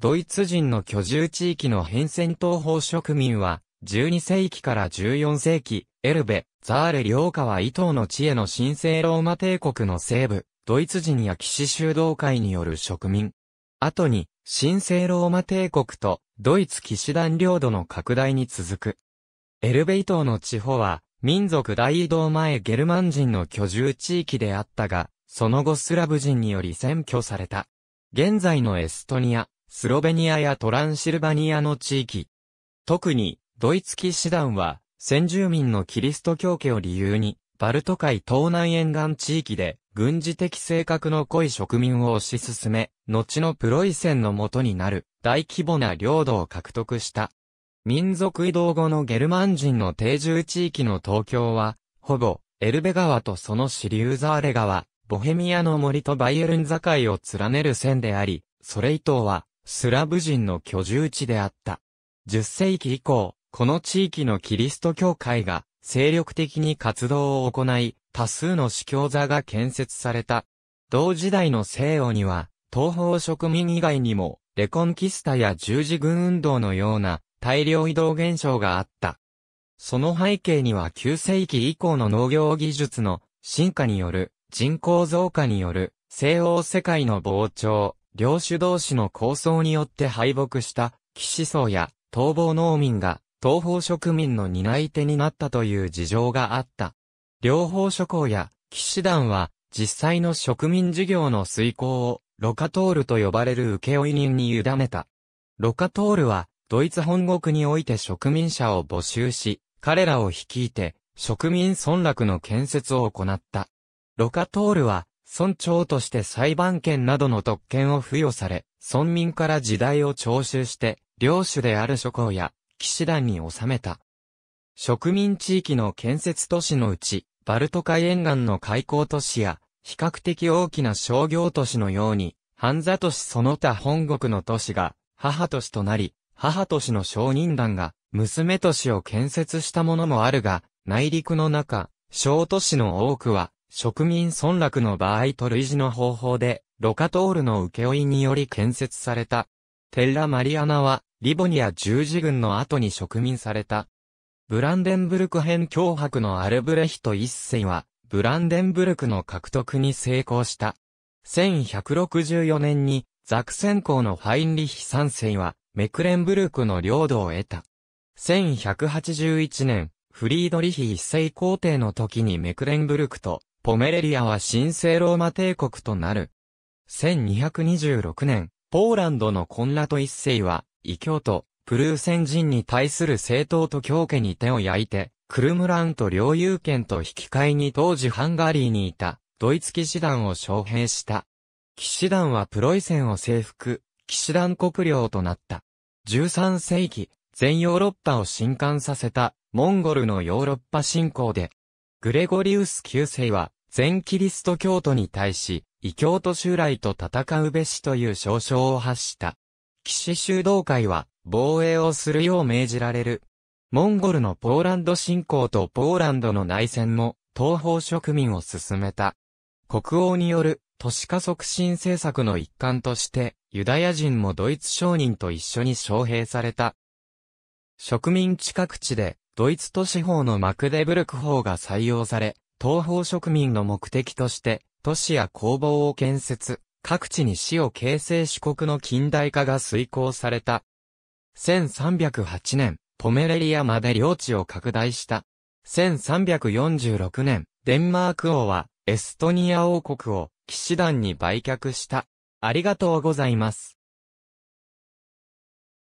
ドイツ人の居住地域の変遷東方植民は、12世紀から14世紀、エルベ、ザーレ両川伊東の地への神聖ローマ帝国の西部、ドイツ人や騎士修道会による植民。後に、神聖ローマ帝国と、ドイツ騎士団領土の拡大に続く。エルベ伊藤の地方は、民族大移動前ゲルマン人の居住地域であったが、その後スラブ人により占拠された。現在のエストニア、スロベニアやトランシルバニアの地域。特に、ドイツ騎士団は、先住民のキリスト教家を理由に、バルト海東南沿岸地域で、軍事的性格の濃い植民を推し進め、後のプロイセンの元になる、大規模な領土を獲得した。民族移動後のゲルマン人の定住地域の東京は、ほぼ、エルベ川とその支流ザーレ川、ボヘミアの森とバイエルン境を連ねる線であり、ソレイ島は、スラブ人の居住地であった。10世紀以降、この地域のキリスト教会が精力的に活動を行い、多数の司教座が建設された。同時代の西欧には、東方植民以外にも、レコンキスタや十字軍運動のような大量移動現象があった。その背景には9世紀以降の農業技術の進化による人口増加による西欧世界の膨張、領主同士の抗争によって敗北した騎士層や逃亡農民が東方植民の担い手になったという事情があった。両方諸侯や騎士団は実際の植民事業の遂行をロカトールと呼ばれる請負人に委ねた。ロカトールはドイツ本国において植民者を募集し、彼らを率いて植民村落の建設を行った。ロカトールは村長として裁判権などの特権を付与され、村民から時代を徴収して、領主である諸侯や、騎士団に収めた。植民地域の建設都市のうち、バルト海沿岸の開港都市や、比較的大きな商業都市のように、ハンザ都市その他本国の都市が、母都市となり、母都市の商人団が、娘都市を建設したものもあるが、内陸の中、小都市の多くは、植民村落の場合と類似の方法で、ロカトールの請負により建設された。テッラ・マリアナは、リボニア十字軍の後に植民された。ブランデンブルク編脅迫のアルブレヒト一世は、ブランデンブルクの獲得に成功した。1164年に、ザクセン公のファインリヒ三世は、メクレンブルクの領土を得た。1181年、フリードリヒ一世皇帝の時にメクレンブルクとポメレリアは神聖ローマ帝国となる。1226年、ポーランドのコンラト一世は、異教徒、プルーセン人に対する政党と教家に手を焼いて、クルムランと領有権と引き換えに当時ハンガリーにいた、ドイツ騎士団を招聘した。騎士団はプロイセンを征服、騎士団国領となった。13世紀、全ヨーロッパを震撼させた、モンゴルのヨーロッパ侵攻で、グレゴリウス9世は、全キリスト教徒に対し、異教徒襲来と戦うべしという証章を発した。騎士修道会は、防衛をするよう命じられる。モンゴルのポーランド侵攻とポーランドの内戦も、東方植民を進めた。国王による都市化促進政策の一環として、ユダヤ人もドイツ商人と一緒に招聘された。植民地各地でドイツ都市法のマクデブルク法が採用され、東方植民の目的として、都市や工房を建設、各地に市を形成四国の近代化が遂行された。1308年、ポメレリアまで領地を拡大した。1346年、デンマーク王はエストニア王国を騎士団に売却した。ありがとうございます。